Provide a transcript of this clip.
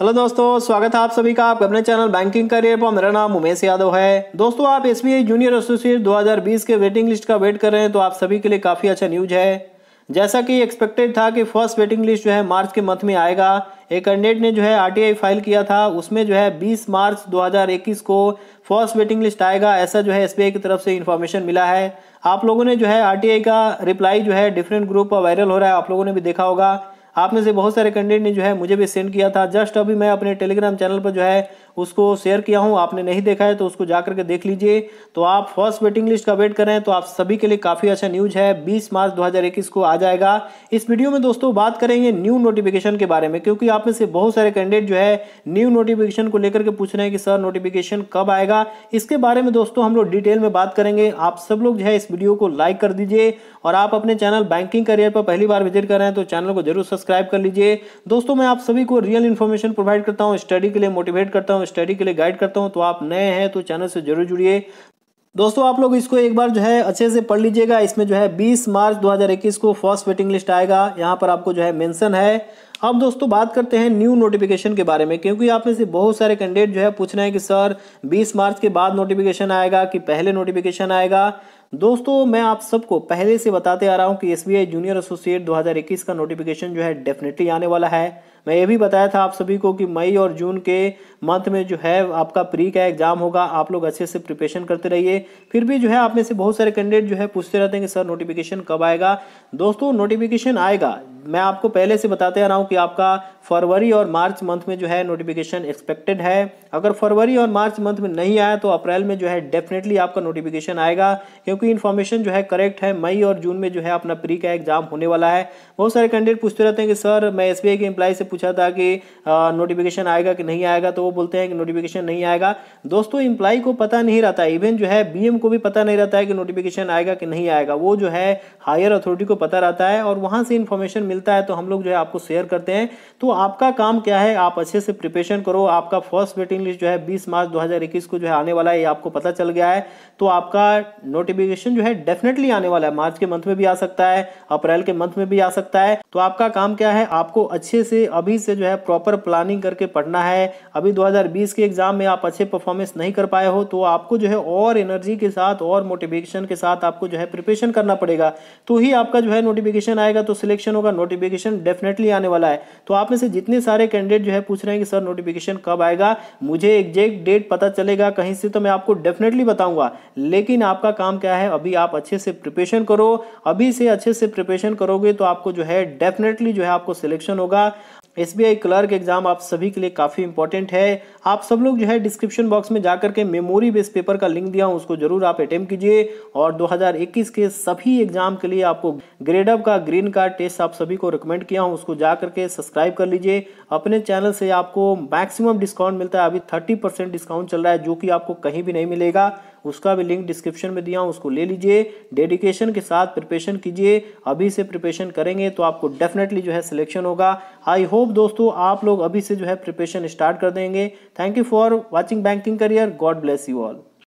hello दोस्तों स्वागत है आप सभी का आपके अपने चैनल बैंकिंग करियर पर मेरा नाम उमेश यादव है दोस्तों आप एस जूनियर एसोसिएट 2020 के वेटिंग लिस्ट का वेट कर रहे हैं तो आप सभी के लिए काफ़ी अच्छा न्यूज है जैसा कि एक्सपेक्टेड था कि फर्स्ट वेटिंग लिस्ट जो है मार्च के मंथ में आएगा एक कैंडिडेट ने जो है आर फाइल किया था उसमें जो है बीस मार्च दो को फर्स्ट वेटिंग लिस्ट आएगा ऐसा जो है एस की तरफ से इन्फॉर्मेशन मिला है आप लोगों ने जो है आर का रिप्लाई जो है डिफरेंट ग्रुप पर वायरल हो रहा है आप लोगों ने भी देखा होगा आप में से बहुत सारे कैंडिडेट ने जो है मुझे भी सेंड किया था जस्ट अभी मैं अपने टेलीग्राम चैनल पर जो है उसको शेयर किया हूँ आपने नहीं देखा है तो उसको जा करके देख लीजिए तो आप फर्स्ट वेटिंग लिस्ट का वेट करें तो आप सभी के लिए काफ़ी अच्छा न्यूज़ है बीस मार्च 2021 को आ जाएगा इस वीडियो में दोस्तों बात करेंगे न्यू नोटिफिकेशन के बारे में क्योंकि आप में से बहुत सारे कैंडिडेट जो है न्यू नोटिफिकेशन को लेकर के पूछ रहे हैं कि सर नोटिफिकेशन कब आएगा इसके बारे में दोस्तों हम लोग डिटेल में बात करेंगे आप सब लोग जो है इस वीडियो को लाइक कर दीजिए और आप अपने चैनल बैंकिंग करियर पर पहली बार विजिट कर रहे हैं तो चैनल को जरूर सब्सक्राइब कर लीजिए दोस्तों मैं आप सभी को रियल इन्फॉर्मेशन प्रोवाइड करता हूँ स्टडी के लिए मोटिवेट करता हूँ स्टडी के लिए गाइड करता हूँ तो आप नए हैं तो चैनल से जरूर जुड़िए दोस्तों आप लोग इसको एक बार जो है अच्छे से पढ़ लीजिएगा इसमें जो है 20 मार्च 2021 को फर्स्ट वेटिंग लिस्ट आएगा यहाँ पर आपको जो है मेंशन है अब दोस्तों बात करते हैं न्यू नोटिफिकेशन के बारे में क्योंकि आप में से बहुत सारे कैंडिडेट जो है पूछ रहे हैं कि सर 20 मार्च के बाद नोटिफिकेशन आएगा कि पहले नोटिफिकेशन आएगा दोस्तों मैं आप सबको पहले से बताते आ रहा हूँ कि एस जूनियर एसोसिएट 2021 का नोटिफिकेशन जो है डेफिनेटली आने वाला है मैं ये भी बताया था आप सभी को कि मई और जून के मंथ में जो है आपका प्री का एग्जाम होगा आप लोग अच्छे से प्रिपरेशन करते रहिए फिर भी जो है आप में से बहुत सारे कैंडिडेट जो है पूछते रहते हैं कि सर नोटिफिकेशन कब आएगा दोस्तों नोटिफिकेशन आएगा मैं आपको पहले से बताते आ रहा हूँ कि आपका फरवरी और मार्च मंथ में जो है नोटिफिकेशन एक्सपेक्टेड है अगर फरवरी और मार्च मंथ में नहीं आया तो अप्रैल में जो है डेफिनेटली आपका नोटिफिकेशन आएगा क्योंकि इन्फॉर्मेशन जो है करेक्ट है मई और जून में जो है अपना प्री का एग्जाम होने वाला है बहुत सारे कैंडिडेट पूछते रहते हैं कि सर मैं एस के एम्प्लॉय से पूछा था कि नोटिफिकेशन आएगा कि नहीं आएगा तो वो बोलते हैं कि नोटिफिकेशन नहीं आएगा दोस्तों एम्प्लाई को पता नहीं रहता इवन जो है बी को भी पता नहीं रहता है कि नोटिफिकेशन आएगा कि नहीं आएगा वो जो है हायर अथॉरिटी को पता रहता है और वहाँ से इन्फॉर्मेशन मिलता है तो हम लोग जो है आपको शेयर करते हैं तो आपका काम क्या है आप अच्छे से प्रिपेशन करो आपका फर्स्ट वेटिंग लिस्ट जो है बीस मार्च दो को जो है आने वाला है ये आपको पता चल गया है तो आपका नोटिफिकेशन जो है डेफिनेटली आने वाला है मार्च के मंथ में भी आ सकता है अप्रैल के मंथ में भी आ सकता है तो आपका काम क्या है आपको अच्छे से अभी से जो है प्रॉपर प्लानिंग करके पढ़ना है अभी 2020 के एग्जाम में आप अच्छे परफॉर्मेंस नहीं कर पाए हो तो आपको जो है और एनर्जी के साथ और मोटिवेशन के साथ आपको जो है प्रिपरेशन करना पड़ेगा तो ही आपका जो है नोटिफिकेशन आएगा तो सिलेक्शन होगा नोटिफिकेशन डेफिनेटली आने वाला है तो आप में से जितने सारे कैंडिडेट जो है पूछ रहे हैं कि सर नोटिफिकेशन कब आएगा मुझे एग्जैक्ट डेट पता चलेगा कहीं से तो मैं आपको डेफिनेटली बताऊंगा लेकिन आपका काम क्या है अभी आप अच्छे से प्रिपेशन करो अभी से अच्छे से प्रिपेशन करोगे तो आपको जो है डेफिनेटली जो है आपको सिलेक्शन होगा S B I clerk exam आप सभी के लिए काफ़ी इंपॉर्टेंट है आप सब लोग जो है डिस्क्रिप्शन बॉक्स में जाकर के मेमोरी बेस पेपर का लिंक दिया हूँ उसको जरूर आप अटेम्प कीजिए और 2021 के सभी एग्जाम के लिए आपको ग्रेड अप का ग्रीन कार्ड टेस्ट आप सभी को रिकमेंड किया हूँ उसको जा करके सब्सक्राइब कर लीजिए अपने चैनल से आपको मैक्सिमम डिस्काउंट मिलता है अभी थर्टी डिस्काउंट चल रहा है जो कि आपको कहीं भी नहीं मिलेगा उसका भी लिंक डिस्क्रिप्शन में दिया हूँ उसको ले लीजिए डेडिकेशन के साथ प्रिपेशन कीजिए अभी से प्रिपेशन करेंगे तो आपको डेफिनेटली जो है सिलेक्शन होगा आई होप दोस्तों आप लोग अभी से जो है प्रिपेशन स्टार्ट कर देंगे thank you for watching banking career God bless you all